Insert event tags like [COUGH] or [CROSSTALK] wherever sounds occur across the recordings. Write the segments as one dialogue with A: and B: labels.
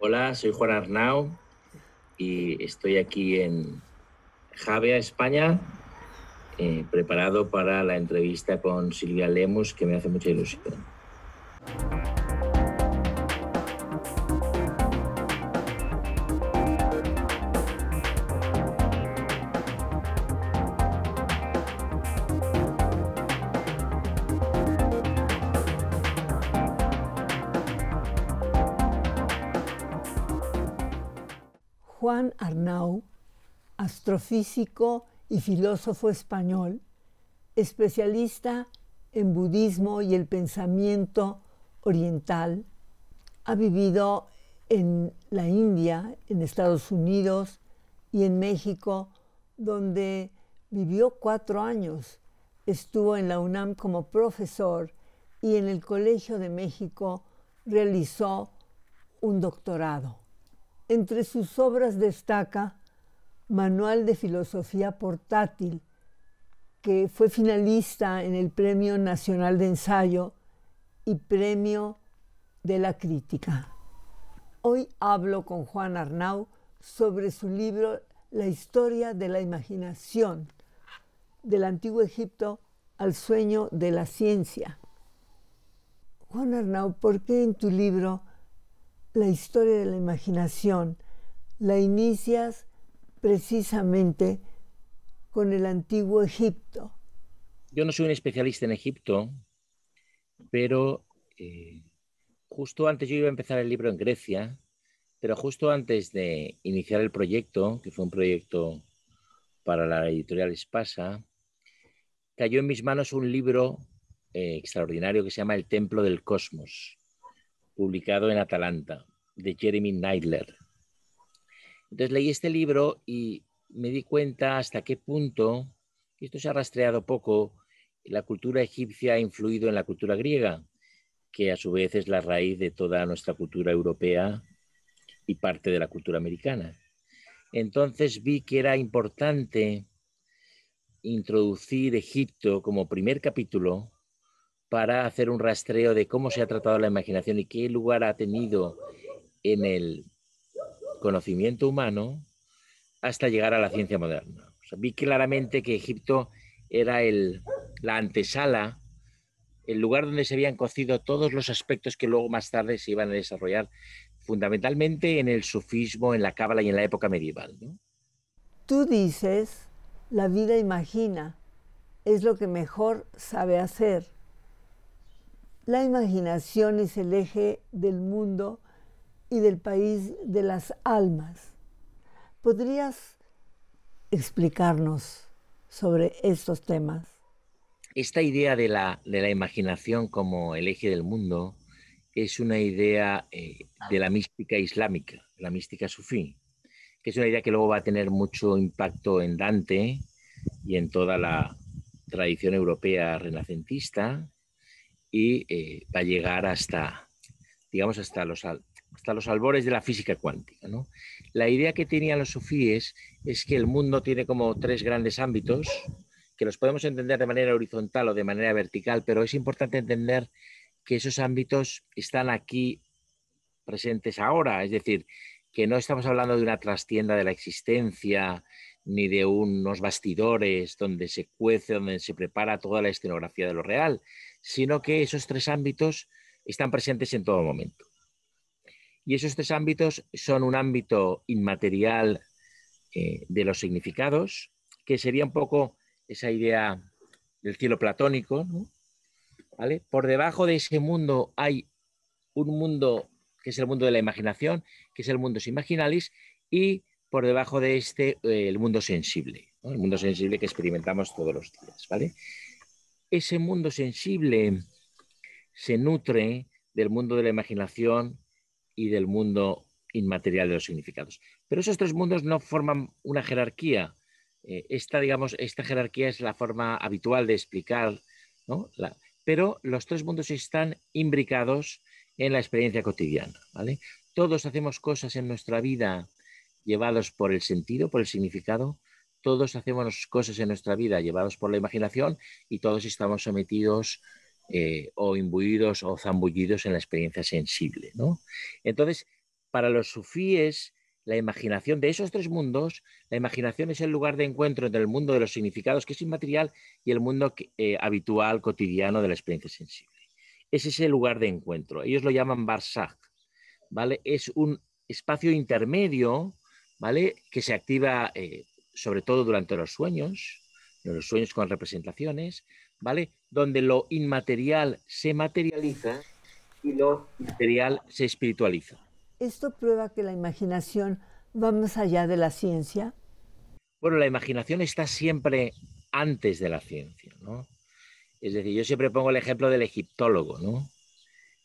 A: Hola, soy Juan Arnau y estoy aquí en Javea, España, eh, preparado para la entrevista con Silvia Lemus, que me hace mucha ilusión.
B: Arnau, astrofísico y filósofo español, especialista en budismo y el pensamiento oriental, ha vivido en la India, en Estados Unidos y en México, donde vivió cuatro años. Estuvo en la UNAM como profesor y en el Colegio de México realizó un doctorado. Entre sus obras destaca Manual de Filosofía Portátil, que fue finalista en el Premio Nacional de Ensayo y Premio de la Crítica. Hoy hablo con Juan Arnau sobre su libro La historia de la imaginación, del antiguo Egipto al sueño de la ciencia. Juan Arnau, ¿por qué en tu libro la historia de la imaginación, la inicias precisamente con el antiguo Egipto.
A: Yo no soy un especialista en Egipto, pero eh, justo antes yo iba a empezar el libro en Grecia, pero justo antes de iniciar el proyecto, que fue un proyecto para la editorial Espasa, cayó en mis manos un libro eh, extraordinario que se llama El Templo del Cosmos, publicado en Atalanta de Jeremy Neidler. Entonces leí este libro y me di cuenta hasta qué punto, esto se ha rastreado poco, la cultura egipcia ha influido en la cultura griega, que a su vez es la raíz de toda nuestra cultura europea y parte de la cultura americana. Entonces vi que era importante introducir Egipto como primer capítulo para hacer un rastreo de cómo se ha tratado la imaginación y qué lugar ha tenido en el conocimiento humano hasta llegar a la ciencia moderna. vi claramente que Egipto era la antesala, el lugar donde se habían cocido todos los aspectos que luego más tarde se iban a desarrollar, fundamentalmente en el sufismo, en la cábala y en la época medieval.
B: Tú dices, la vida imagina, es lo que mejor sabe hacer. La imaginación es el eje del mundo y del país de las almas. ¿Podrías explicarnos sobre estos temas?
A: Esta idea de la, imaginación como el eje del mundo es una idea eh, de la mística islámica, la mística sufí, que es una idea que luego va a tener mucho impacto en Dante y en toda la tradición europea renacentista y eh, va a llegar hasta, digamos, hasta los, hasta los albores de la física cuántica. ¿no? La idea que tenían los sofíes es que el mundo tiene como tres grandes ámbitos, que los podemos entender de manera horizontal o de manera vertical, pero es importante entender que esos ámbitos están aquí presentes ahora, es decir, que no estamos hablando de una trastienda de la existencia, ni de unos bastidores donde se cuece, donde se prepara toda la escenografía de lo real, sino que esos tres ámbitos están presentes en todo momento. Y esos tres ámbitos son un ámbito inmaterial eh, de los significados, que sería un poco esa idea del cielo platónico. ¿Vale? Por debajo de ese mundo hay un mundo que es el mundo de la imaginación, que es el mundo imaginalis, y por debajo de este eh, el mundo sensible, el mundo sensible que experimentamos todos los días. ¿vale? Ese mundo sensible se nutre del mundo de la imaginación, y del mundo inmaterial de los significados. Pero esos tres mundos no forman una jerarquía. Eh, esta, digamos, esta jerarquía es la forma habitual de explicar, pero los tres mundos están imbricados en la experiencia cotidiana. Todos hacemos cosas en nuestra vida llevados por el sentido, por el significado, todos hacemos cosas en nuestra vida llevados por la imaginación y todos estamos sometidos eh, o imbuidos o zambullidos en la experiencia sensible. ¿no? Entonces, para los sufíes, la imaginación de esos tres mundos, la imaginación es el lugar de encuentro entre el mundo de los significados, que es inmaterial, y el mundo eh, habitual, cotidiano de la experiencia sensible. Es ese lugar de encuentro. Ellos lo llaman Barsakh Es un espacio intermedio ¿vale? que se activa eh, sobre todo durante los sueños, los sueños con representaciones, ¿vale? Donde lo inmaterial se materializa y lo material se espiritualiza.
B: ¿Esto prueba que la imaginación va más allá de la ciencia?
A: Bueno, la imaginación está siempre antes de la ciencia, ¿no? Es decir, yo siempre pongo el ejemplo del egiptólogo, ¿no?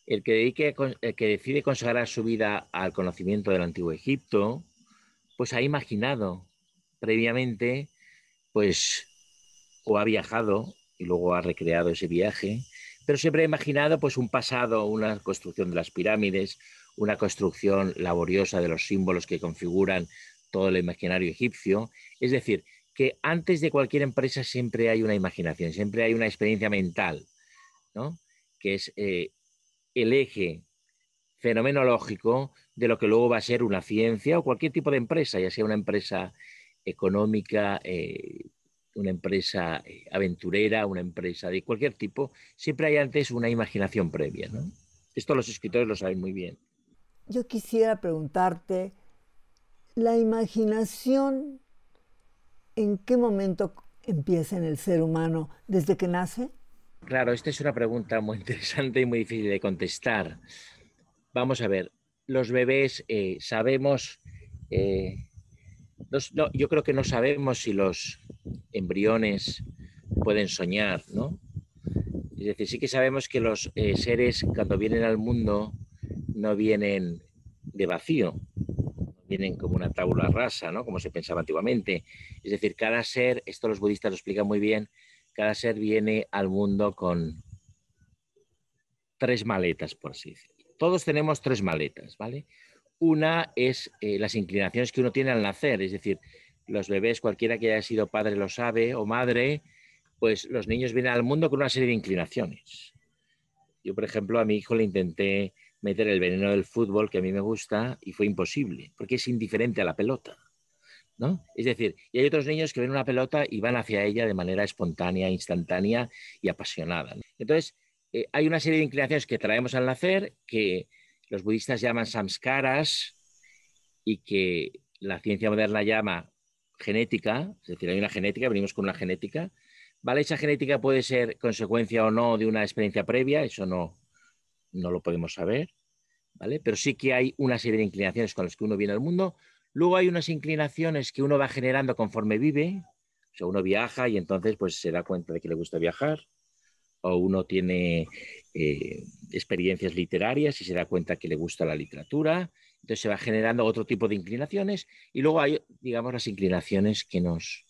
A: El que, que decide consagrar su vida al conocimiento del antiguo Egipto, pues ha imaginado previamente, pues, o ha viajado luego ha recreado ese viaje, pero siempre ha imaginado pues un pasado, una construcción de las pirámides, una construcción laboriosa de los símbolos que configuran todo el imaginario egipcio, es decir, que antes de cualquier empresa siempre hay una imaginación, siempre hay una experiencia mental, que es eh, el eje fenomenológico de lo que luego va a ser una ciencia o cualquier tipo de empresa, ya sea una empresa económica, eh, una empresa eh, aventurera, una empresa de cualquier tipo, siempre hay antes una imaginación previa. Esto los escritores lo saben muy bien.
B: Yo quisiera preguntarte, ¿la imaginación en qué momento empieza en el ser humano? ¿Desde que nace?
A: Claro, esta es una pregunta muy [LAUGHS] interesante y muy difícil de contestar. Vamos a ver, los bebés eh, sabemos eh, yo creo que no sabemos si los embriones pueden soñar, ¿no? Es decir, sí que sabemos que los eh, seres cuando vienen al mundo no vienen de vacío, vienen como una tabla rasa, ¿no? Como se pensaba antiguamente. Es decir, cada ser, esto los budistas lo explican muy bien, cada ser viene al mundo con tres maletas, por así decirlo. Todos tenemos tres maletas, ¿vale? Una es eh, las inclinaciones que uno tiene al nacer, es decir, los bebés, cualquiera que haya sido padre lo sabe, o madre, pues los niños vienen al mundo con una serie de inclinaciones. Yo, por ejemplo, a mi hijo le intenté meter el veneno del fútbol, que a mí me gusta, y fue imposible, porque es indiferente a la pelota. ¿no? Es decir, y hay otros niños que ven una pelota y van hacia ella de manera espontánea, instantánea y apasionada. Entonces, eh, hay una serie de inclinaciones que traemos al nacer que los budistas llaman samskaras y que la ciencia moderna llama genética, es decir, hay una genética, venimos con una genética, ¿vale? Esa genética puede ser consecuencia o no de una experiencia previa, eso no, no lo podemos saber, ¿vale? Pero sí que hay una serie de inclinaciones con las que uno viene al mundo. Luego hay unas inclinaciones que uno va generando conforme vive, o sea, uno viaja y entonces pues se da cuenta de que le gusta viajar, o uno tiene eh, experiencias literarias y se da cuenta que le gusta la literatura, entonces se va generando otro tipo de inclinaciones y luego hay, digamos, las inclinaciones que nos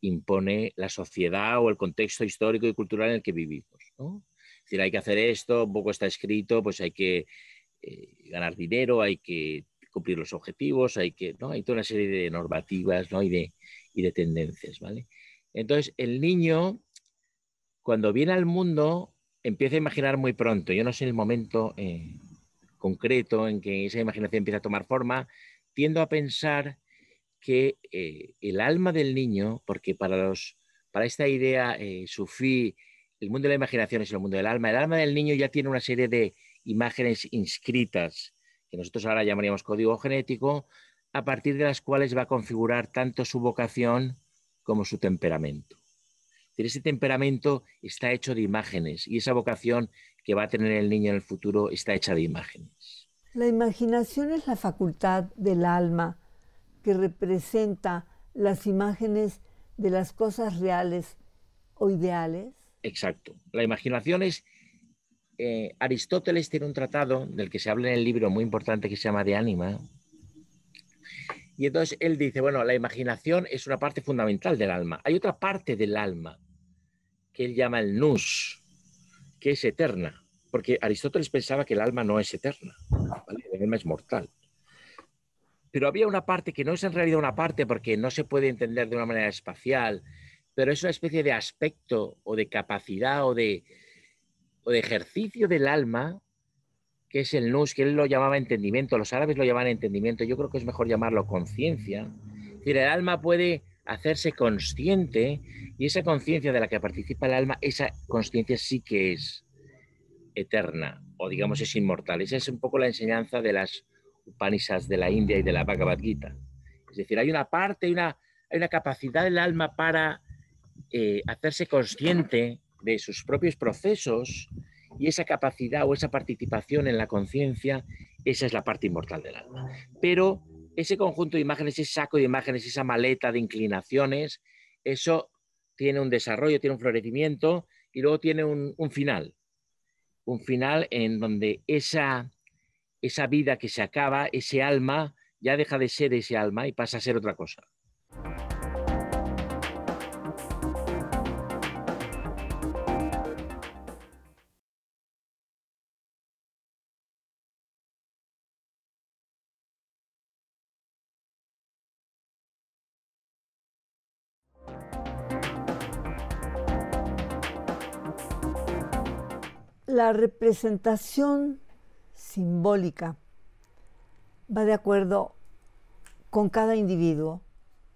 A: impone la sociedad o el contexto histórico y cultural en el que vivimos. ¿no? Es decir, hay que hacer esto, poco está escrito, pues hay que eh, ganar dinero, hay que cumplir los objetivos, hay que, ¿no? Hay toda una serie de normativas, ¿no? Y de, y de tendencias, ¿vale? Entonces, el niño cuando viene al mundo, empieza a imaginar muy pronto. Yo no sé el momento eh, concreto en que esa imaginación empieza a tomar forma. Tiendo a pensar que eh, el alma del niño, porque para, los, para esta idea eh, sufí, el mundo de la imaginación es el mundo del alma, el alma del niño ya tiene una serie de imágenes inscritas, que nosotros ahora llamaríamos código genético, a partir de las cuales va a configurar tanto su vocación como su temperamento ese temperamento está hecho de imágenes y esa vocación que va a tener el niño en el futuro está hecha de imágenes.
B: La imaginación es la facultad del alma que representa las imágenes de las cosas reales o ideales.
A: Exacto. La imaginación es... Eh, Aristóteles tiene un tratado del que se habla en el libro muy importante que se llama De ánima, y entonces él dice, bueno, la imaginación es una parte fundamental del alma. Hay otra parte del alma que él llama el nous, que es eterna, porque Aristóteles pensaba que el alma no es eterna, el alma es mortal. Pero había una parte que no es en realidad una parte porque no se puede entender de una manera espacial, pero es una especie de aspecto o de capacidad o de, de ejercicio del alma que es el nous, que él lo llamaba entendimiento, los árabes lo llaman entendimiento, yo creo que es mejor llamarlo conciencia. Es decir, el alma puede hacerse consciente y esa conciencia de la que participa el alma, esa conciencia sí que es eterna o digamos es inmortal. Esa es un poco la enseñanza de las Upanishads de la India y de la Bhagavad Gita. Es decir, hay una parte, hay una, una capacidad del alma para eh, hacerse consciente de sus propios procesos y esa capacidad o esa participación en la conciencia, esa es la parte inmortal del alma. Pero ese conjunto de imágenes, ese saco de imágenes, esa maleta de inclinaciones, eso tiene un desarrollo, tiene un florecimiento y luego tiene un, un final. Un final en donde esa, esa vida que se acaba, ese alma, ya deja de ser ese alma y pasa a ser otra cosa.
B: la representación simbólica va de acuerdo con cada individuo.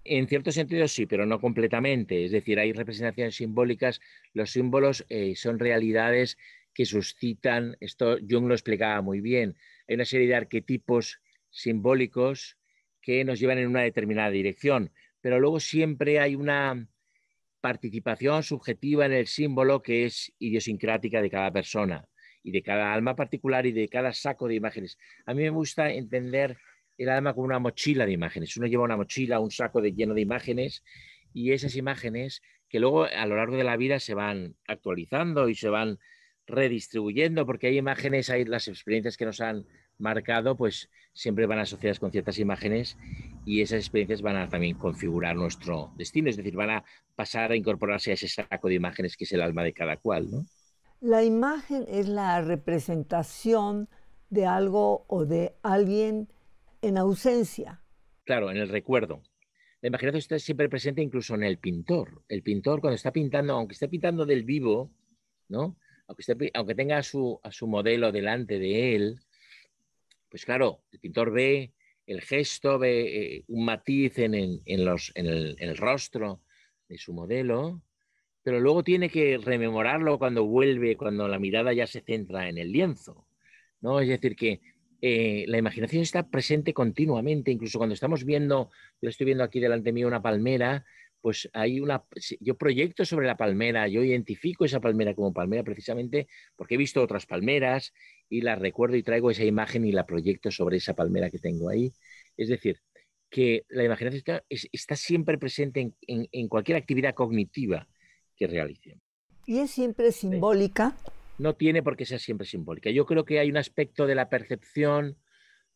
A: En cierto sentido sí, pero no completamente. Es decir, hay representaciones simbólicas, los símbolos eh, son realidades que suscitan, esto Jung lo explicaba muy bien, hay una serie de arquetipos simbólicos que nos llevan en una determinada dirección, pero luego siempre hay una participación subjetiva en el símbolo que es idiosincrática de cada persona y de cada alma particular y de cada saco de imágenes. A mí me gusta entender el alma como una mochila de imágenes. Uno lleva una mochila, un saco lleno de imágenes y esas imágenes que luego a lo largo de la vida se van actualizando y se van redistribuyendo porque hay imágenes, hay las experiencias que nos han marcado, pues siempre van asociadas con ciertas imágenes y esas experiencias van a también configurar nuestro destino, es decir, van a pasar a incorporarse a ese saco de imágenes que es el alma de cada cual.
B: La imagen es la representación de algo o de alguien en ausencia.
A: Claro, en el recuerdo. La imaginación está siempre presente incluso en el pintor. El pintor cuando está pintando, aunque esté pintando del vivo, ¿no? aunque, tenga su, a su modelo delante de él, pues claro, el pintor ve el gesto, ve eh, un matiz en, el, rostro de su modelo, pero luego tiene que rememorarlo cuando vuelve, cuando la mirada ya se centra en el lienzo. ¿no? Es decir, que eh, la imaginación está presente continuamente, incluso cuando estamos viendo, yo estoy viendo aquí delante mío una palmera, pues hay una, yo proyecto sobre la palmera, yo identifico esa palmera como palmera precisamente porque he visto otras palmeras y la recuerdo y traigo esa imagen y la proyecto sobre esa palmera que tengo ahí. Es decir, que la imaginación está, siempre presente en, en, cualquier actividad cognitiva que realicemos.
B: ¿Y es siempre simbólica?
A: No tiene por qué ser siempre simbólica. Yo creo que hay un aspecto de la percepción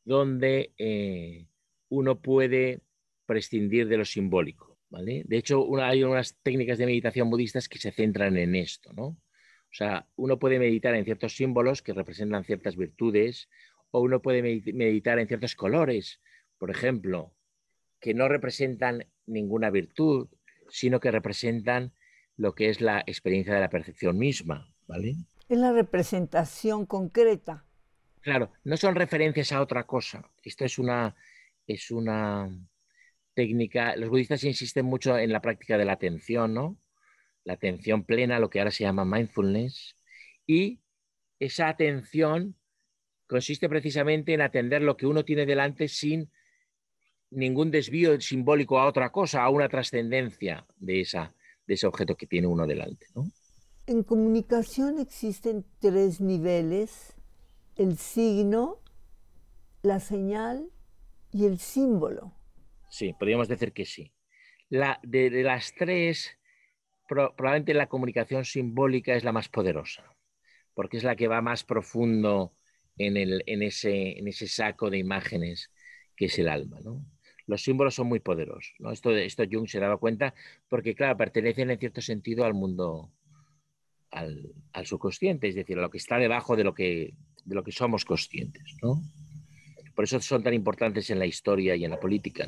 A: donde eh, uno puede prescindir de lo simbólico. ¿vale? De hecho, hay unas técnicas de meditación budistas que se centran en esto, ¿no? O sea, uno puede meditar en ciertos símbolos que representan ciertas virtudes, o uno puede meditar en ciertos colores, por ejemplo, que no representan ninguna virtud, sino que representan lo que es la experiencia de la percepción misma, ¿vale?
B: Es la representación concreta.
A: Claro, no son referencias a otra cosa. Esto es una, es una técnica. Los budistas insisten mucho en la práctica de la atención, ¿no? la atención plena, lo que ahora se llama mindfulness, y esa atención consiste precisamente en atender lo que uno tiene delante sin ningún desvío simbólico a otra cosa, a una trascendencia de, de ese objeto que tiene uno delante.
B: En comunicación existen tres niveles, el signo, la señal y el símbolo.
A: Sí, podríamos decir que sí. La, de las tres, probablemente la comunicación simbólica es la más poderosa, porque es la que va más profundo en, ese, saco de imágenes que es el alma. ¿no? Los símbolos son muy poderosos. ¿no? Esto, esto Jung se daba cuenta porque, claro, pertenecen en cierto sentido al mundo, al, subconsciente, es decir, a lo que está debajo de lo que, de lo que somos conscientes. Por eso son tan importantes en la historia y en la política.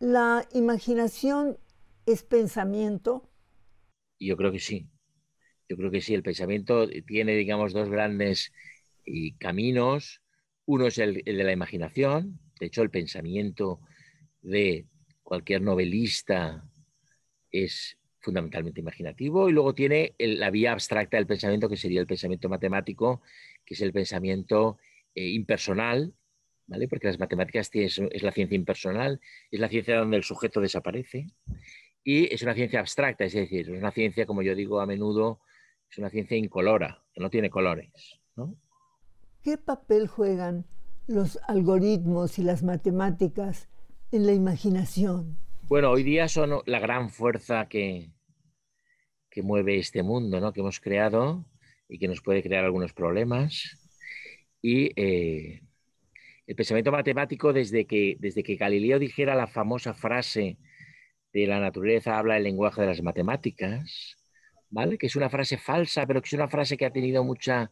B: La imaginación es pensamiento.
A: Yo creo que sí. Yo creo que sí. El pensamiento tiene, digamos, dos grandes eh, caminos. Uno es el, de la imaginación. De hecho, el pensamiento de cualquier novelista es fundamentalmente imaginativo. Y luego tiene la vía abstracta del pensamiento, que sería el pensamiento matemático, que es el pensamiento eh, impersonal, ¿Vale? Porque las matemáticas es, la ciencia impersonal, es la ciencia donde el sujeto desaparece, y es una ciencia abstracta, es decir, es una ciencia, como yo digo a menudo, es una ciencia incolora, que no tiene colores. ¿no?
B: ¿Qué papel juegan los algoritmos y las matemáticas en la imaginación?
A: Bueno, hoy día son la gran fuerza que, que mueve este mundo, ¿no? que hemos creado y que nos puede crear algunos problemas. Y eh, el pensamiento matemático, desde que, desde que Galileo dijera la famosa frase de la naturaleza habla el lenguaje de las matemáticas, ¿vale? Que es una frase falsa, pero que es una frase que ha tenido mucha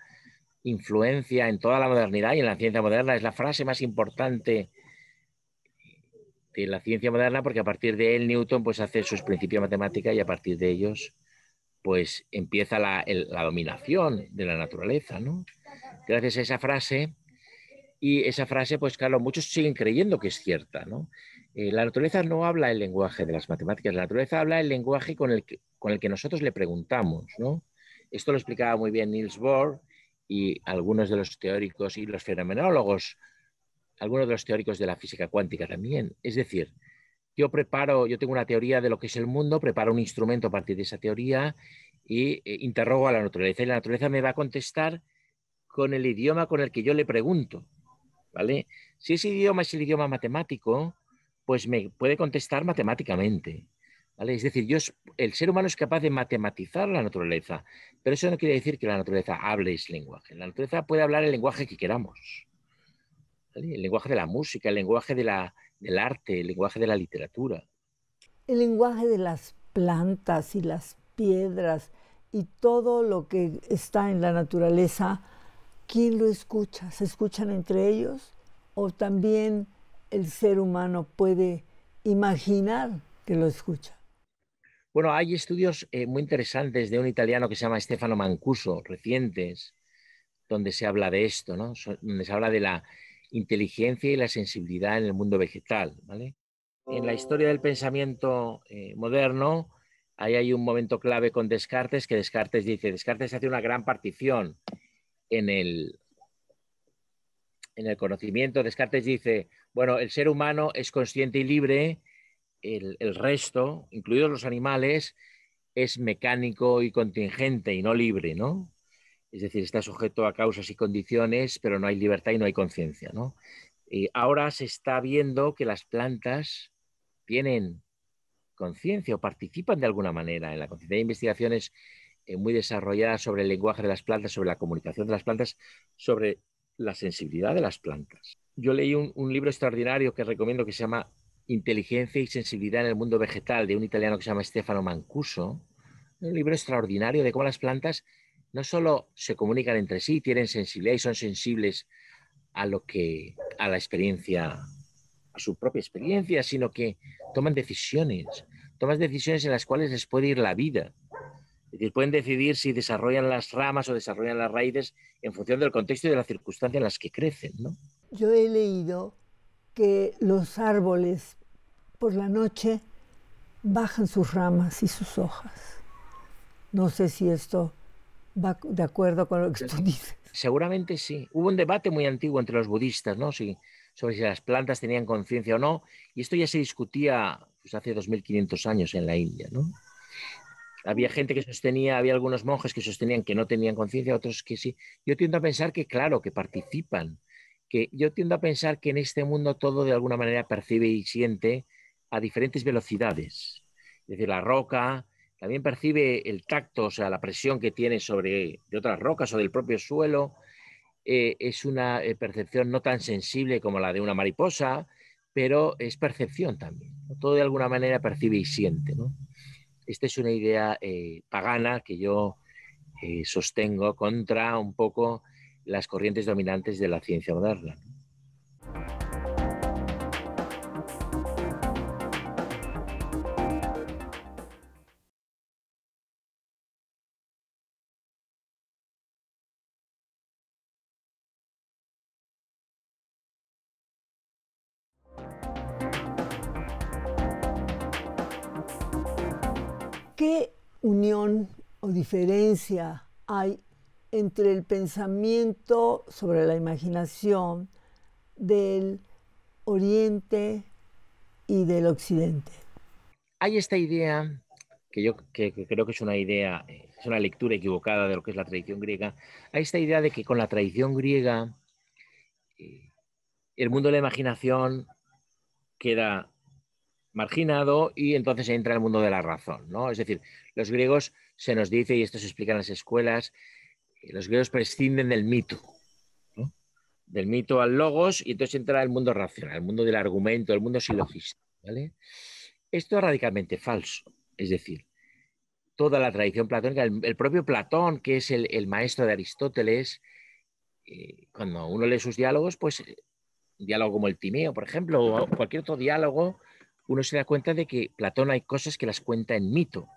A: influencia en toda la modernidad y en la ciencia moderna. Es la frase más importante de la ciencia moderna porque a partir de él Newton pues hace sus principios matemáticos y a partir de ellos pues empieza la, dominación de la naturaleza, ¿no? Gracias a esa frase y esa frase pues claro, muchos siguen creyendo que es cierta, ¿no? Eh, la naturaleza no habla el lenguaje de las matemáticas, la naturaleza habla el lenguaje con el que, con el que nosotros le preguntamos. Esto lo explicaba muy bien Niels Bohr y algunos de los teóricos y los fenomenólogos, algunos de los teóricos de la física cuántica también. Es decir, yo preparo, yo tengo una teoría de lo que es el mundo, preparo un instrumento a partir de esa teoría y eh, interrogo a la naturaleza y la naturaleza me va a contestar con el idioma con el que yo le pregunto. ¿Vale? Si ese idioma es el idioma matemático, pues me puede contestar matemáticamente. ¿vale? Es decir, yo, el ser humano es capaz de matematizar la naturaleza, pero eso no quiere decir que la naturaleza hable ese lenguaje. La naturaleza puede hablar el lenguaje que queramos. El lenguaje de la música, el lenguaje de del arte, el lenguaje de la literatura.
B: El lenguaje de las plantas y las piedras y todo lo que está en la naturaleza, ¿quién lo escucha? ¿Se escuchan entre ellos? ¿O también el ser humano puede imaginar que lo escucha.
A: Bueno, hay estudios eh, muy interesantes de un italiano que se llama Stefano Mancuso, recientes, donde se habla de esto, ¿no? donde se habla de la inteligencia y la sensibilidad en el mundo vegetal. ¿vale? En la historia del pensamiento eh, moderno, ahí hay un momento clave con Descartes, que Descartes dice, Descartes hace una gran partición en el, en el conocimiento. Descartes dice, bueno, el ser humano es consciente y libre, el, resto, incluidos los animales, es mecánico y contingente y no libre, ¿no? Es decir, está sujeto a causas y condiciones, pero no hay libertad y no hay conciencia, ¿no? ahora se está viendo que las plantas tienen conciencia o participan de alguna manera en la conciencia. Hay investigaciones eh, muy desarrolladas sobre el lenguaje de las plantas, sobre la comunicación de las plantas, sobre la sensibilidad de las plantas yo leí un, libro extraordinario que recomiendo que se llama Inteligencia y sensibilidad en el mundo vegetal de un italiano que se llama Stefano Mancuso. Un libro extraordinario de cómo las plantas no solo se comunican entre sí, tienen sensibilidad y son sensibles a lo que a la experiencia, a su propia experiencia, sino que toman decisiones, toman decisiones en las cuales les puede ir la vida. Es decir, pueden decidir si desarrollan las ramas o desarrollan las raíces en función del contexto y de la circunstancia en las que crecen, ¿no?
B: Yo he leído que los árboles por la noche bajan sus ramas y sus hojas. No sé si esto va de acuerdo con lo que tú dices.
A: Seguramente sí. Hubo un debate muy antiguo entre los budistas, ¿no? sobre si las plantas tenían conciencia o no. Y esto ya se discutía pues, hace 2500 años en la India, ¿no? Había gente que sostenía, había algunos monjes que sostenían que no tenían conciencia, otros que sí. Yo tiendo a pensar que, claro, que participan que yo tiendo a pensar que en este mundo todo de alguna manera percibe y siente a diferentes velocidades. Es decir, la roca también percibe el tacto, o sea, la presión que tiene sobre otras rocas o del propio suelo. Eh, es una eh, percepción no tan sensible como la de una mariposa, pero es percepción también. Todo de alguna manera percibe y siente. Esta es una idea eh, pagana que yo sostengo contra un poco las corrientes dominantes de la ciencia moderna.
B: ¿Qué unión o diferencia hay entre el pensamiento sobre la imaginación del Oriente y del Occidente. Hay esta idea,
A: que yo creo que es una idea, es una lectura equivocada de lo que es la tradición griega, hay esta idea de que con la tradición griega eh, el mundo de la imaginación queda marginado y entonces entra el mundo de la razón. Es decir, los griegos se nos dice, y esto se explica en las escuelas, los griegos prescinden del mito, del mito al logos, y entonces entra el mundo racional, el mundo del argumento, el mundo silogista. Esto es radicalmente falso, es decir, toda la tradición platónica, el, propio Platón, que es el, maestro de Aristóteles, eh, cuando uno lee sus diálogos, pues un diálogo como el Timeo, por ejemplo, o cualquier otro diálogo, uno se da cuenta de que Platón hay cosas que las cuenta en mito.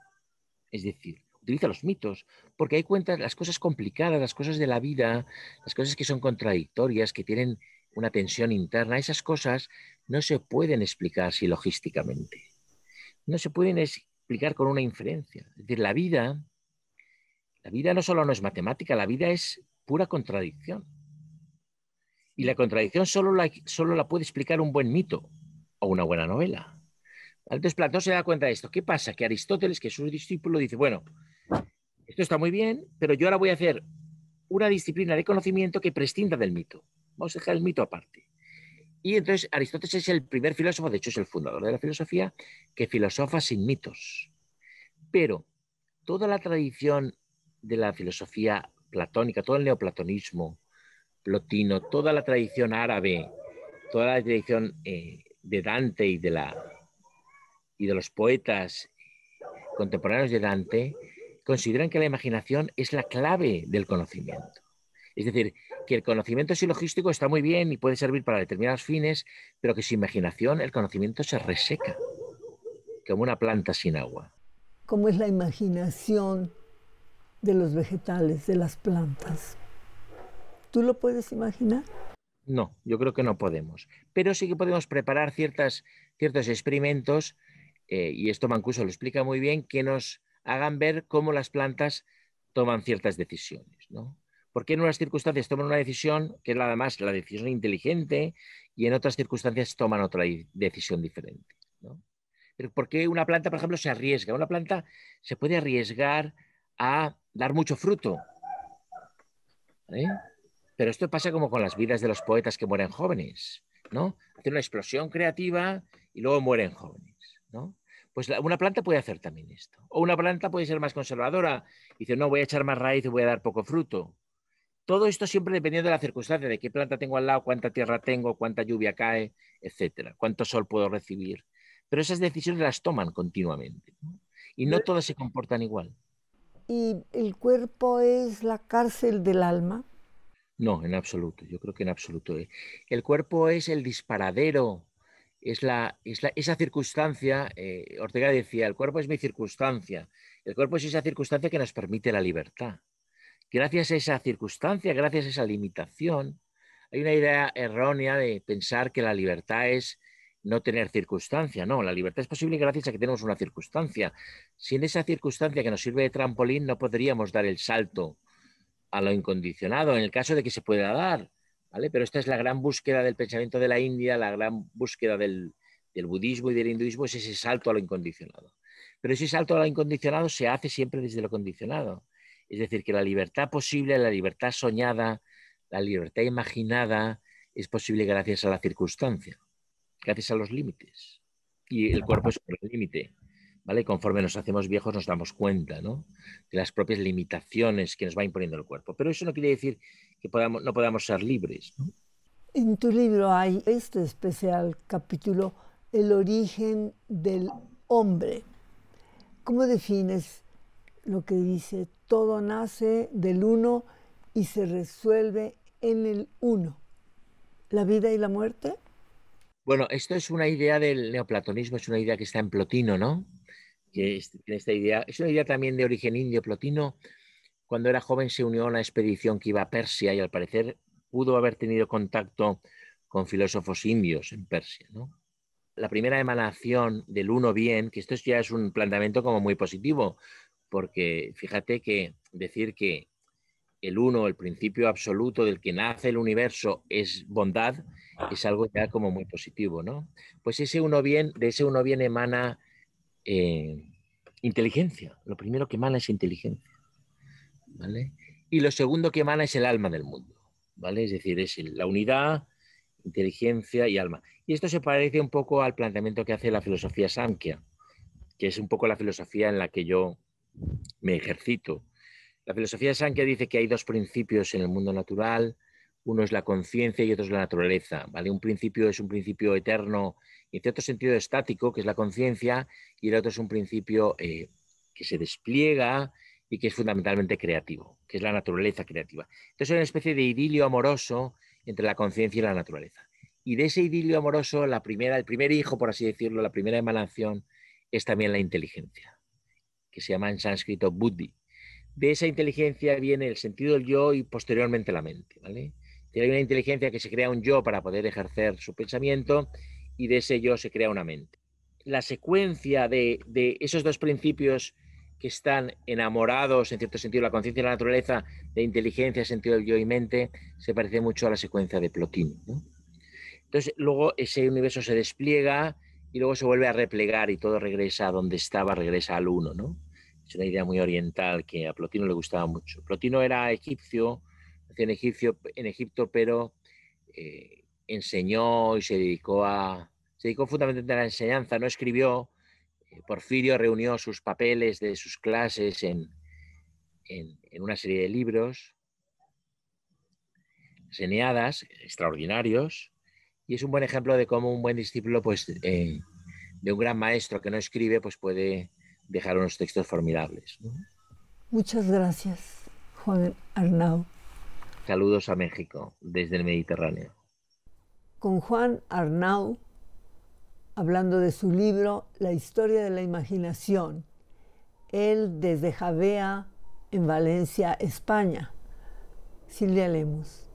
A: Es decir, utiliza los mitos, porque hay cuentas, las cosas complicadas, las cosas de la vida, las cosas que son contradictorias, que tienen una tensión interna, esas cosas no se pueden explicar silogísticamente. No se pueden explicar con una inferencia. Es decir, la vida, la vida no solo no es matemática, la vida es pura contradicción. Y la contradicción solo la, solo la puede explicar un buen mito o una buena novela. Entonces Platón se da cuenta de esto. ¿Qué pasa? Que Aristóteles, que es su discípulo, dice, bueno, esto está muy bien, pero yo ahora voy a hacer una disciplina de conocimiento que prescinda del mito. Vamos a dejar el mito aparte. Y entonces Aristóteles es el primer filósofo, de hecho es el fundador de la filosofía, que filosofa sin mitos. Pero toda la tradición de la filosofía platónica, todo el neoplatonismo plotino, toda la tradición árabe, toda la tradición eh, de Dante y de, la, y de los poetas contemporáneos de Dante, consideran que la imaginación es la clave del conocimiento. Es decir, que el conocimiento silogístico está muy bien y puede servir para determinados fines, pero que sin imaginación el conocimiento se reseca, como una planta sin agua.
B: ¿Cómo es la imaginación de los vegetales, de las plantas? ¿Tú lo puedes imaginar?
A: No, yo creo que no podemos. Pero sí que podemos preparar ciertas, ciertos experimentos, eh, y esto Mancuso lo explica muy bien, que nos hagan ver cómo las plantas toman ciertas decisiones, ¿no? Porque en unas circunstancias toman una decisión que es más la decisión inteligente y en otras circunstancias toman otra decisión diferente, ¿no? Pero ¿por qué una planta, por ejemplo, se arriesga? Una planta se puede arriesgar a dar mucho fruto, ¿eh? Pero esto pasa como con las vidas de los poetas que mueren jóvenes, ¿no? Tienen una explosión creativa y luego mueren jóvenes, ¿no? Pues una planta puede hacer también esto. O una planta puede ser más conservadora. y Dice, no, voy a echar más raíz y voy a dar poco fruto. Todo esto siempre dependiendo de la circunstancia, de qué planta tengo al lado, cuánta tierra tengo, cuánta lluvia cae, etcétera, cuánto sol puedo recibir. Pero esas decisiones las toman continuamente. Y no todas se comportan igual.
B: ¿Y el cuerpo es la cárcel del alma?
A: No, en absoluto. Yo creo que en absoluto. El cuerpo es el disparadero es, esa circunstancia, eh, Ortega decía, el cuerpo es mi circunstancia, el cuerpo es esa circunstancia que nos permite la libertad. Gracias a esa circunstancia, gracias a esa limitación, hay una idea errónea de pensar que la libertad es no tener circunstancia. No, la libertad es posible gracias a que tenemos una circunstancia. Sin esa circunstancia que nos sirve de trampolín, no podríamos dar el salto a lo incondicionado, en el caso de que se pueda dar. Pero esta es la gran búsqueda del pensamiento de la India, la gran búsqueda del, del budismo y del hinduismo, es ese salto a lo incondicionado. Pero ese salto a lo incondicionado se hace siempre desde lo condicionado. Es decir, que la libertad posible, la libertad soñada, la libertad imaginada, es posible gracias a la circunstancia, gracias a los límites. Y el cuerpo es el límite. Y conforme nos hacemos viejos nos damos cuenta, De las propias limitaciones que nos va imponiendo el cuerpo. Pero eso no quiere decir que podamos, no podamos ser libres,
B: En tu libro hay este especial capítulo, El origen del hombre. ¿Cómo defines lo que dice, todo nace del uno y se resuelve en el uno? ¿La vida y la muerte?
A: Bueno, esto es una idea del neoplatonismo, es una idea que está en Plotino, ¿no? que este, esta idea. Es una idea también de origen indio. Plotino, cuando era joven, se unió a la expedición que iba a Persia y al parecer pudo haber tenido contacto con filósofos indios en Persia. La primera emanación del uno bien, que esto ya es un planteamiento como muy positivo, porque fíjate que decir que el uno, el principio absoluto del que nace el universo, es bondad, es algo ya como muy positivo, ¿no? Pues ese uno bien, de ese uno bien emana eh, inteligencia. Lo primero que emana es inteligencia. ¿Vale? Y lo segundo que emana es el alma del mundo. ¿Vale? Es decir, es la unidad, inteligencia y alma. Y esto se parece un poco al planteamiento que hace la filosofía Samkhya, que es un poco la filosofía en la que yo me ejercito. La filosofía Samkhya dice que hay dos principios en el mundo natural uno es la conciencia y otro es la naturaleza. ¿vale? Un principio es un principio eterno, y en cierto sentido estático, que es la conciencia, y el otro es un principio eh, que se despliega y que es fundamentalmente creativo, que es la naturaleza creativa. Entonces es una especie de idilio amoroso entre la conciencia y la naturaleza. Y de ese idilio amoroso, la primera, el primer hijo, por así decirlo, la primera emanación, es también la inteligencia, que se llama en sánscrito buddhi. De esa inteligencia viene el sentido del yo y posteriormente la mente. ¿vale? Tiene una inteligencia que se crea un yo para poder ejercer su pensamiento y de ese yo se crea una mente. La secuencia de, esos dos principios que están enamorados, en cierto sentido, la conciencia y la naturaleza, de inteligencia, sentido del yo y mente, se parece mucho a la secuencia de Plotino. Entonces, luego ese universo se despliega y luego se vuelve a replegar y todo regresa a donde estaba, regresa al uno. ¿no? Es una idea muy oriental que a Plotino le gustaba mucho. Plotino era egipcio, en, Egipto, pero eh, enseñó y se dedicó a. se dedicó fundamentalmente a la enseñanza, no escribió. Eh, Porfirio reunió sus papeles de sus clases en, una serie de libros, seneadas, extraordinarios, y es un buen ejemplo de cómo un buen discípulo, pues, eh, de un gran maestro que no escribe, pues puede dejar unos textos formidables.
B: Muchas gracias, Juan Arnau.
A: Saludos a México desde el Mediterráneo.
B: Con Juan Arnau, hablando de su libro La historia de la imaginación, él desde Javea, en Valencia, España. Silvia Lemus.